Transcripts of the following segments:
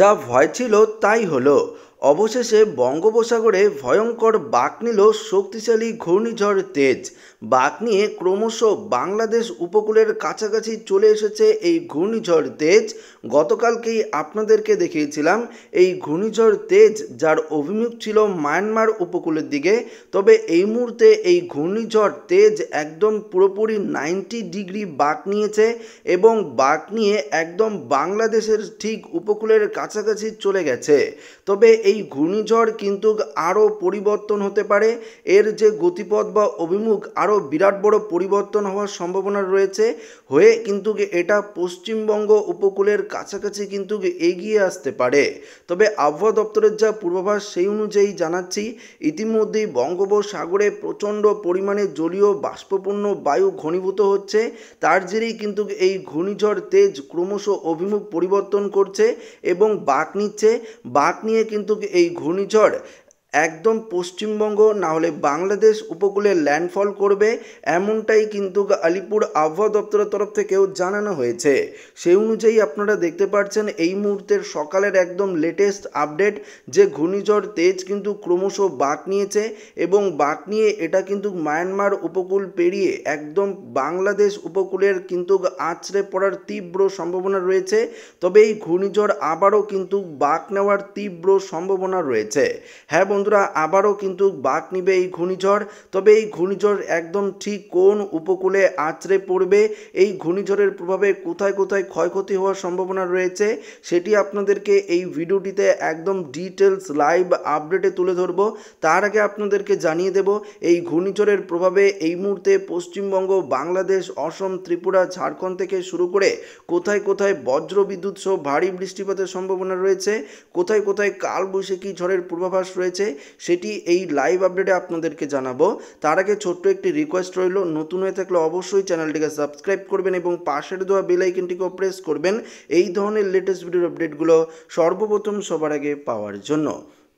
যা ভয় ছিল তাই হলো অবশেষে বঙ্গোপসাগরে ভয়ঙ্কর বাক নিল শক্তিশালী ঘূর্ণিঝড় তেজ বাক নিয়ে ক্রমশ বাংলাদেশ উপকূলের কাছাকাছি চলে এসেছে এই ঘূর্ণিঝড় তেজ গতকালকেই আপনাদেরকে দেখিয়েছিলাম এই ঘূর্ণিঝড় তেজ যার অভিমুখ ছিল মায়ানমার উপকূলের দিকে তবে এই মুহূর্তে এই ঘূর্ণিঝড় তেজ একদম পুরোপুরি নাইনটি ডিগ্রি বাক নিয়েছে এবং বাক নিয়ে একদম বাংলাদেশের ঠিক উপকূলের কাছাকাছি চলে গেছে তবে এই ঘূর্ণিঝড় কিন্তু আরও পরিবর্তন হতে পারে এর যে গতিপথ বা অভিমুখ আরও বিরাট বড় পরিবর্তন হওয়ার সম্ভাবনা রয়েছে হয়ে কিন্তু এটা পশ্চিমবঙ্গ উপকূলের কাছাকাছি কিন্তু এগিয়ে আসতে পারে তবে আবহাওয়া দপ্তরের যা পূর্বাভাস সেই অনুযায়ী জানাচ্ছি ইতিমধ্যেই বঙ্গোপসাগরে প্রচণ্ড পরিমাণে জলীয় বাষ্পপূর্ণ বায়ু ঘনীভূত হচ্ছে তার জেরেই কিন্তু এই ঘূর্ণিঝড় তেজ ক্রমশ অভিমুখ পরিবর্তন করছে এবং বাঁক নিচ্ছে বাঁক নিয়ে কিন্তু এই ঘূর্ণিঝড় একদম পশ্চিমবঙ্গ না হলে বাংলাদেশ উপকূলে ল্যান্ডফল করবে এমনটাই কিন্তু আলিপুর আবহাওয়া দপ্তরের তরফ থেকেও জানানো হয়েছে সেই অনুযায়ী আপনারা দেখতে পাচ্ছেন এই মুহূর্তের সকালের একদম লেটেস্ট আপডেট যে ঘূর্ণিঝড় তেজ কিন্তু ক্রমশ বাঁক নিয়েছে এবং বাঁক নিয়ে এটা কিন্তু মায়ানমার উপকূল পেরিয়ে একদম বাংলাদেশ উপকূলের কিন্তু আছড়ে পড়ার তীব্র সম্ভাবনা রয়েছে তবে এই ঘূর্ণিঝড় আবারও কিন্তু বাঁক নেওয়ার তীব্র সম্ভাবনা রয়েছে হ্যাঁ বন্ধুরা আবারও কিন্তু বাক নিবে এই ঘূর্ণিঝড় তবে এই ঘূর্ণিঝড় একদম ঠিক কোন উপকূলে আছড়ে পড়বে এই ঘূর্ণিঝড়ের প্রভাবে কোথায় কোথায় ক্ষয়ক্ষতি হওয়ার সম্ভাবনা রয়েছে সেটি আপনাদেরকে এই ভিডিওটিতে একদম ডিটেলস লাইভ আপডেটে তুলে ধরব তার আগে আপনাদেরকে জানিয়ে দেব এই ঘূর্ণিঝড়ের প্রভাবে এই মুহূর্তে পশ্চিমবঙ্গ বাংলাদেশ অসম ত্রিপুরা ঝাড়খণ্ড থেকে শুরু করে কোথায় কোথায় বজ্র বিদ্যুৎ সহ ভারী বৃষ্টিপাতের সম্ভাবনা রয়েছে কোথায় কোথায় কালবৈশাখী ঝড়ের পূর্বাভাস রয়েছে সেটি এই লাইভ আপডেটে আপনাদেরকে জানাবো তার আগে ছোট্ট একটি রিকোয়েস্ট রইল নতুন হয়ে থাকলে অবশ্যই চ্যানেলটিকে সাবস্ক্রাইব করবেন এবং পাশের দেওয়া বেলাইকনটিকেও প্রেস করবেন এই ধরনের লেটেস্ট ভিডিওর আপডেটগুলো সর্বপ্রথম সবার আগে পাওয়ার জন্য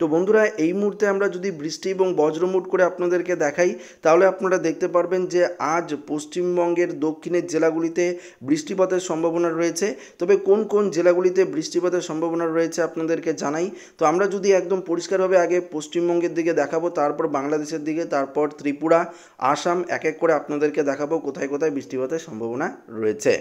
তো বন্ধুরা এই মুহূর্তে আমরা যদি বৃষ্টি এবং বজ্রমুট করে আপনাদেরকে দেখাই তাহলে আপনারা দেখতে পারবেন যে আজ পশ্চিমবঙ্গের দক্ষিণের জেলাগুলিতে বৃষ্টিপাতের সম্ভাবনা রয়েছে তবে কোন কোন জেলাগুলিতে বৃষ্টিপাতের সম্ভাবনা রয়েছে আপনাদেরকে জানাই তো আমরা যদি একদম পরিষ্কারভাবে আগে পশ্চিমবঙ্গের দিকে দেখাবো তারপর বাংলাদেশের দিকে তারপর ত্রিপুরা আসাম এক এক করে আপনাদেরকে দেখাবো কোথায় কোথায় বৃষ্টিপাতের সম্ভাবনা রয়েছে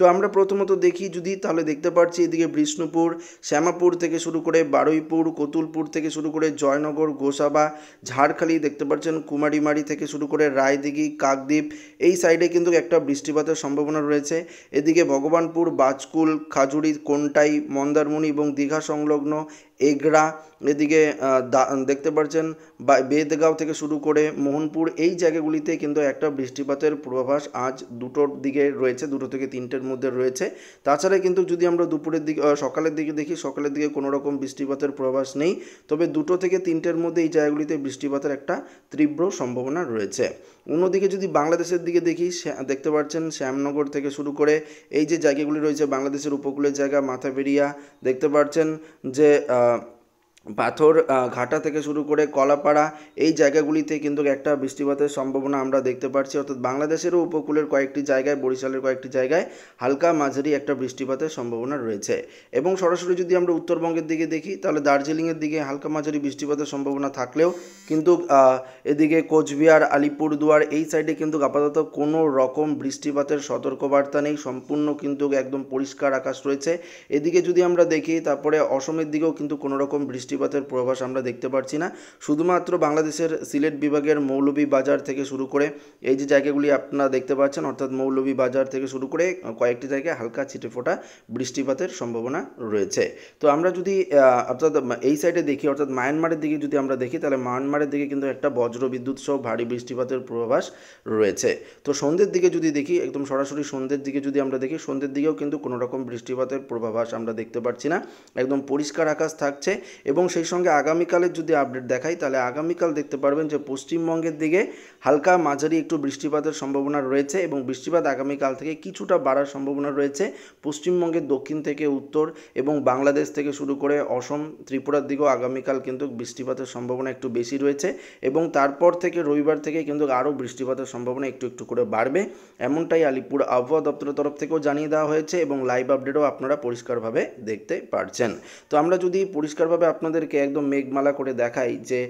তো আমরা প্রথমত দেখি যদি তাহলে দেখতে পাচ্ছি এদিকে বিষ্ণুপুর শ্যামাপুর থেকে শুরু করে বারুইপুর কতুলপুর থেকে শুরু করে জয়নগর গোসাবা ঝাড়খালি দেখতে পাচ্ছেন কুমারিমারি থেকে শুরু করে রায়দিঘি কাকদ্বীপ এই সাইডে কিন্তু একটা বৃষ্টিপাতের সম্ভাবনা রয়েছে এদিকে ভগবানপুর বাজকুল খাজুরি কোনটাই মন্দারমণি এবং দীঘা সংলগ্ন এগরা এদিকে দেখতে পারছেন বা বেদগাঁও থেকে শুরু করে মোহনপুর এই জায়গাগুলিতে কিন্তু একটা বৃষ্টিপাতের পূর্বাভাস আজ দুটোর দিকে রয়েছে দুটো থেকে তিনটের মধ্যে রয়েছে তাছাড়া কিন্তু যদি আমরা দুপুরের দিকে সকালের দিকে দেখি সকালের দিকে কোনো রকম বৃষ্টিপাতের পূর্বাভাস নেই তবে দুটো থেকে তিনটের মধ্যে এই জায়গাগুলিতে বৃষ্টিপাতের একটা তীব্র সম্ভাবনা রয়েছে অন্যদিকে যদি বাংলাদেশের দিকে দেখি দেখতে পাচ্ছেন শ্যামনগর থেকে শুরু করে এই যে জায়গাগুলি রয়েছে বাংলাদেশের উপকূলের জায়গা মাথাবেরিয়া দেখতে পাচ্ছেন যে э, পাথর ঘাটা থেকে শুরু করে কলাপাড়া এই জায়গাগুলিতে কিন্তু একটা বৃষ্টিপাতের সম্ভাবনা আমরা দেখতে পাচ্ছি অর্থাৎ বাংলাদেশেরও উপকূলের কয়েকটি জায়গায় বরিশালের কয়েকটি জায়গায় হালকা মাঝারি একটা বৃষ্টিপাতের সম্ভাবনা রয়েছে এবং সরাসরি যদি আমরা উত্তরবঙ্গের দিকে দেখি তাহলে দার্জিলিংয়ের দিকে হালকা মাঝারি বৃষ্টিপাতের সম্ভাবনা থাকলেও কিন্তু এদিকে কোচবিহার আলিপুরদুয়ার এই সাইডে কিন্তু আপাতত কোনো রকম বৃষ্টিপাতের সতর্কবার্তা নেই সম্পূর্ণ কিন্তু একদম পরিষ্কার আকাশ রয়েছে এদিকে যদি আমরা দেখি তারপরে অসমের দিকেও কিন্তু কোনো রকম বৃষ্টি বৃষ্টিপাতের পূর্বাভাস আমরা দেখতে পাচ্ছি না শুধুমাত্র বাংলাদেশের সিলেট বিভাগের মৌলভী বাজার থেকে শুরু করে এই যে জায়গাগুলি আপনারা দেখতে পাচ্ছেন অর্থাৎ মৌলভী বাজার থেকে শুরু করে কয়েকটি জায়গায় হালকা ছিটেফোঁটা বৃষ্টিপাতের সম্ভাবনা রয়েছে তো আমরা যদি অর্থাৎ এই সাইডে দেখি অর্থাৎ মায়ানমারের দিকে যদি আমরা দেখি তাহলে মায়ানমারের দিকে কিন্তু একটা বজ্র বিদ্যুৎ সহ ভারী বৃষ্টিপাতের পূর্বাভাস রয়েছে তো সন্ধ্যের দিকে যদি দেখি একদম সরাসরি সন্ধ্যের দিকে যদি আমরা দেখি সন্ধ্যের দিকেও কিন্তু কোনো রকম বৃষ্টিপাতের পূর্বাভাস আমরা দেখতে পাচ্ছি না একদম পরিষ্কার আকাশ থাকছে এবং সেই সঙ্গে আগামীকালের যদি আপডেট দেখাই তাহলে আগামীকাল দেখতে পারবেন যে পশ্চিমবঙ্গের দিকে হালকা মাঝারি একটু বৃষ্টিপাতের সম্ভাবনা রয়েছে এবং বৃষ্টিপাত আগামীকাল থেকে কিছুটা বাড়ার সম্ভাবনা রয়েছে পশ্চিমবঙ্গের দক্ষিণ থেকে উত্তর এবং বাংলাদেশ থেকে শুরু করে অসম ত্রিপুরার দিকেও আগামীকাল কিন্তু বৃষ্টিপাতের সম্ভাবনা একটু বেশি রয়েছে এবং তারপর থেকে রবিবার থেকে কিন্তু আরও বৃষ্টিপাতের সম্ভাবনা একটু একটু করে বাড়বে এমনটাই আলিপুর আবহাওয়া দপ্তরের তরফ থেকেও জানিয়ে দেওয়া হয়েছে এবং লাইভ আপডেটও আপনারা পরিষ্কারভাবে দেখতে পারছেন তো আমরা যদি পরিষ্কারভাবে আপনাদের আপনাদেরকে একদম মেঘমালা করে দেখাই যে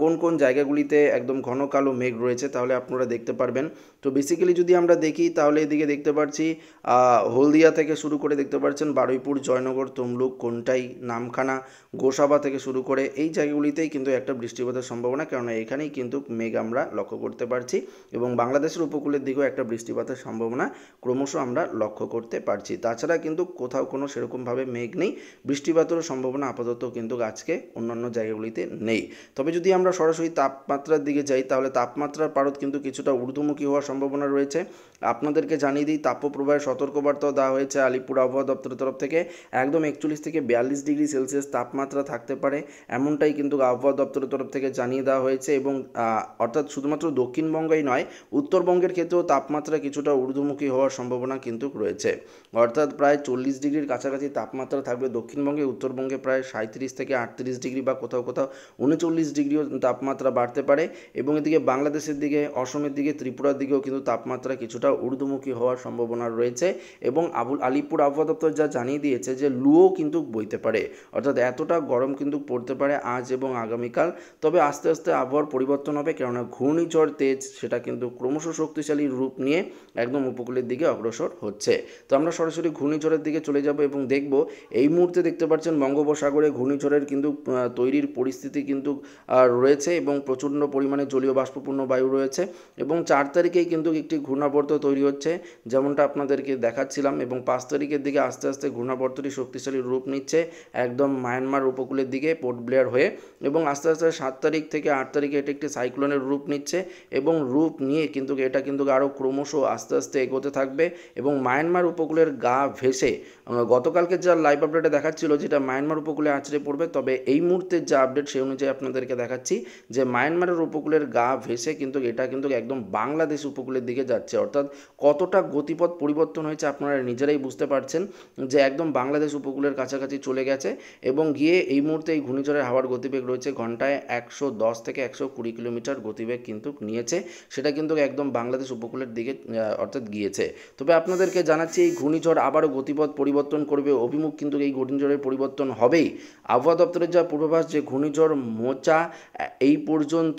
কোন কোন জায়গাগুলিতে একদম ঘন কালো মেঘ রয়েছে তাহলে আপনারা দেখতে পারবেন তো বেসিক্যালি যদি আমরা দেখি তাহলে এদিকে দেখতে পাচ্ছি হলদিয়া থেকে শুরু করে দেখতে পাচ্ছেন বারুইপুর জয়নগর তমলুক কোনটাই নামখানা গোসাবা থেকে শুরু করে এই জায়গাগুলিতেই কিন্তু একটা বৃষ্টিপাতের সম্ভাবনা কেননা এখানেই কিন্তু মেঘ আমরা লক্ষ্য করতে পারছি এবং বাংলাদেশের উপকূলের দিকেও একটা বৃষ্টিপাতের সম্ভাবনা ক্রমশ আমরা লক্ষ্য করতে পারছি তাছাড়া কিন্তু কোথাও কোনো সেরকমভাবে মেঘ নেই বৃষ্টিপাতেরও সম্ভাবনা আপাতত কিন্তু গাছ আজকে অন্যান্য জায়গাগুলিতে নেই তবে যদি আমরা সরাসরি তাপমাত্রার দিকে যাই তাহলে তাপমাত্রার পারদ কিন্তু কিছুটা ঊর্ধ্বমুখী হওয়ার সম্ভাবনা রয়েছে আপনাদেরকে জানিয়ে দিই তাপপ্রবাহের সতর্কবার্তাও দেওয়া হয়েছে আলিপুর আবহাওয়া দপ্তরের তরফ থেকে একদম একচল্লিশ থেকে বিয়াল্লিশ ডিগ্রি সেলসিয়াস তাপমাত্রা থাকতে পারে এমনটাই কিন্তু আবহাওয়া দপ্তরের তরফ থেকে জানিয়ে দেওয়া হয়েছে এবং অর্থাৎ শুধুমাত্র দক্ষিণবঙ্গেই নয় উত্তরবঙ্গের ক্ষেত্রেও তাপমাত্রা কিছুটা ঊর্ধ্বমুখী হওয়ার সম্ভাবনা কিন্তু রয়েছে অর্থাৎ প্রায় চল্লিশ ডিগ্রির কাছাকাছি তাপমাত্রা থাকবে দক্ষিণবঙ্গে উত্তরবঙ্গে প্রায় সাঁত্রিশ থেকে আটত্রিশ ডিগ্রি বা কোথাও কোথাও উনচল্লিশ ডিগ্রিও তাপমাত্রা বাড়তে পারে এবং এদিকে বাংলাদেশের দিকে অসমের দিকে ত্রিপুরার দিকেও কিন্তু তাপমাত্রা কিছুটা ঊর্ধ্বমুখী হওয়ার সম্ভাবনা রয়েছে এবং আবুল আলিপুর আবহাওয়া দপ্তর যা জানিয়ে দিয়েছে যে লুও কিন্তু বইতে পারে অর্থাৎ এতটা গরম কিন্তু পড়তে পারে আজ এবং আগামীকাল তবে আস্তে আস্তে আবহাওয়ার পরিবর্তন হবে কেননা ঘূর্ণিঝড় তেজ সেটা কিন্তু ক্রমশ শক্তিশালী রূপ নিয়ে একদম উপকূলের দিকে অগ্রসর হচ্ছে তো আমরা সরাসরি ঘূর্ণিঝড়ের দিকে চলে যাব এবং দেখব এই মুহূর্তে দেখতে পাচ্ছেন বঙ্গোপসাগরে ঘূর্ণিঝড়ের কিন্তু তৈরির পরিস্থিতি কিন্তু রয়েছে এবং প্রচণ্ড পরিমাণে জলীয় বাষ্পপূর্ণ বায়ু রয়েছে এবং চার তারিখেই কিন্তু একটি ঘূর্ণাবর্ত তৈরি হচ্ছে যেমনটা আপনাদেরকে দেখাচ্ছিলাম এবং পাঁচ তারিখের দিকে আস্তে আস্তে ঘূর্ণাবর্তটি শক্তিশালী রূপ নিচ্ছে একদম মায়ানমার উপকূলের দিকে পোর্ট ব্লেয়ার হয়ে এবং আস্তে আস্তে সাত তারিখ থেকে আট তারিখে এটি একটি সাইক্লোনের রূপ নিচ্ছে এবং রূপ নিয়ে কিন্তু এটা কিন্তু আরও ক্রমশ আস্তে আস্তে এগোতে থাকবে এবং মায়ানমার উপকূলের গা ভেসে গতকালকে যা লাইভ আপডেটে দেখাচ্ছিল যেটা মায়ানমার উপকূলে আঁচড়ে পড়বে তবে এই মুহূর্তের যা আপডেট সেই অনুযায়ী আপনাদেরকে দেখাচ্ছি যে মায়ানমারের উপকূলের গা ভেসে কিন্তু এটা কিন্তু একদম বাংলাদেশ উপকূলের দিকে যাচ্ছে অর্থাৎ কতটা গতিপথ পরিবর্তন হয়েছে আপনারা নিজেরাই বুঝতে পারছেন যে একদম বাংলাদেশ উপকূলের কাছাকাছি চলে গেছে এবং গিয়ে এই মুহূর্তে এই ঘূর্ণিঝড়ের হাওয়ার গতিবেগ রয়েছে ঘন্টায় একশো দশ থেকে একশো কুড়ি কিলোমিটার গতিবেগ কিন্তু নিয়েছে সেটা কিন্তু একদম বাংলাদেশ উপকূলের দিকে অর্থাৎ গিয়েছে তবে আপনাদেরকে জানাচ্ছি এই ঘূর্ণিঝড় আবারও গতিপথ পরিবর্তন পরিবর্তন করবে অভিমুখ কিন্তু এই ঘূর্ণিঝড়ের পরিবর্তন হবেই আবহাওয়া দপ্তরের যা পূর্বাভাস যে ঘূর্ণিঝড় মোচা এই পর্যন্ত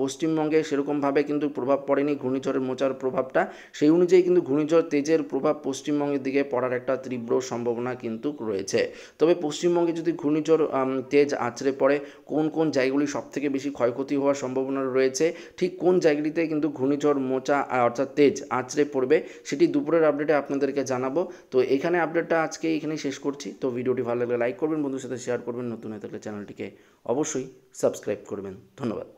পশ্চিমবঙ্গে সেরকমভাবে কিন্তু প্রভাব পড়েনি ঘূর্ণিঝড়ের মোচার প্রভাবটা সেই অনুযায়ী কিন্তু ঘূর্ণিঝড় তেজের প্রভাব পশ্চিমবঙ্গের দিকে পড়ার একটা তীব্র সম্ভাবনা কিন্তু রয়েছে তবে পশ্চিমবঙ্গে যদি ঘূর্ণিঝড় তেজ আছড়ে পড়ে কোন কোন জায়গাগুলি সবথেকে বেশি ক্ষয়ক্ষতি হওয়ার সম্ভাবনা রয়েছে ঠিক কোন জায়গাটিতে কিন্তু ঘূর্ণিঝড় মোচা অর্থাৎ তেজ আছড়ে পড়বে সেটি দুপুরের আপডেটে আপনাদেরকে জানাবো তো এখানে আপডেট ভিডিওটা আজকে এখানে শেষ করছি তো ভিডিওটি ভালো লাগলে লাইক করবেন বন্ধুর সাথে শেয়ার করবেন নতুন হয়ে থাকলে চ্যানেলটিকে অবশ্যই সাবস্ক্রাইব করবেন ধন্যবাদ